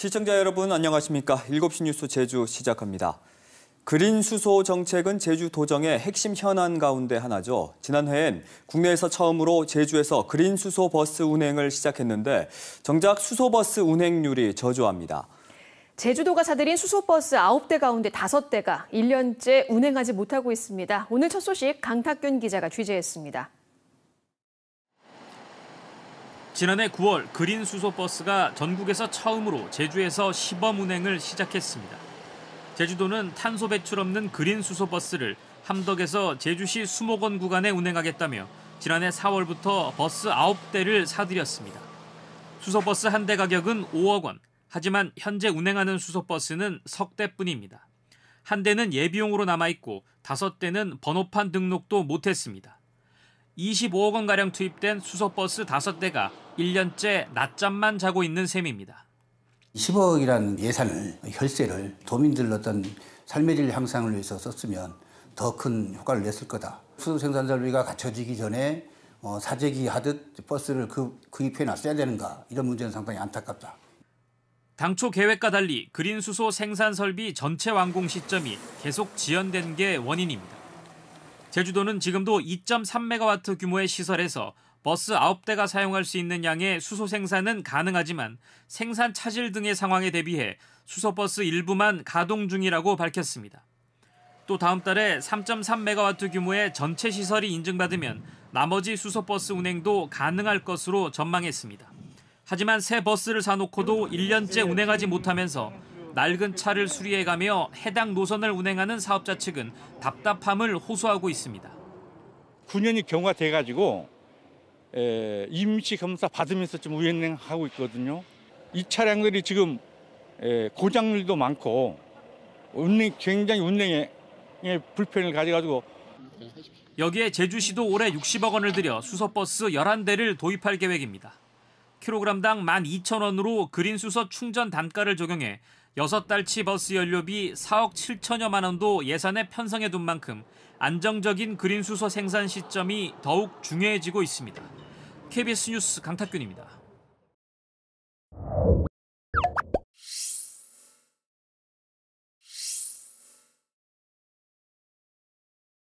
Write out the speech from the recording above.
시청자 여러분 안녕하십니까? 7시 뉴스 제주 시작합니다. 그린 수소 정책은 제주 도정의 핵심 현안 가운데 하나죠. 지난해엔 국내에서 처음으로 제주에서 그린 수소 버스 운행을 시작했는데 정작 수소 버스 운행률이 저조합니다. 제주도가 사들인 수소버스 9대 가운데 5대가 1년째 운행하지 못하고 있습니다. 오늘 첫 소식 강탁균 기자가 취재했습니다. 지난해 9월 그린 수소 버스가 전국에서 처음으로 제주에서 시범 운행을 시작했습니다. 제주도는 탄소 배출 없는 그린 수소 버스를 함덕에서 제주시 수목원 구간에 운행하겠다며 지난해 4월부터 버스 9대를 사들였습니다. 수소버스 한 대 가격은 5억 원. 하지만 현재 운행하는 수소버스는 석 대뿐입니다. 한 대는 예비용으로 남아있고 다섯 대는 번호판 등록도 못했습니다. 25억 원가량 투입된 수소버스 5대가 1년째 낮잠만 자고 있는 셈입니다. 10억이라는 예산을, 혈세를 도민들 어떤 삶의 질 향상을 위해서 썼으면 더 큰 효과를 냈을 거다. 수소 생산 설비가 갖춰지기 전에 어, 사재기 하듯 버스를 그, 구입해 놨어야 되는가 이런 문제는 상당히 안타깝다. 당초 계획과 달리 그린 수소 생산 설비 전체 완공 시점이 계속 지연된 게 원인입니다. 제주도는 지금도 2.3메가와트 규모의 시설에서 버스 9대가 사용할 수 있는 양의 수소 생산은 가능하지만 생산 차질 등의 상황에 대비해 수소버스 일부만 가동 중이라고 밝혔습니다. 또 다음 달에 3.3메가와트 규모의 전체 시설이 인증받으면 나머지 수소버스 운행도 가능할 것으로 전망했습니다. 하지만 새 버스를 사놓고도 1년째 운행하지 못하면서 낡은 차를 수리해가며 해당 노선을 운행하는 사업자 측은 답답함을 호소하고 있습니다. 9년이 경과 돼가지고 에, 임시 검사 받으면서 좀 운행하고 있거든요. 이 차량들이 지금 에, 고장률도 많고 운행 굉장히 운행에 불편을 가져가지고 여기에 제주시도 올해 60억 원을 들여 수소버스 11대를 도입할 계획입니다. 킬로그램당 12,000원으로 그린 수소 충전 단가를 적용해 6 달치 버스 연료비 4억 7천여만 원도 예산에 편성해 둔 만큼 안정적인 그린수소 생산 시점이 더욱 중요해지고 있습니다. KBS 뉴스 강탁균입니다.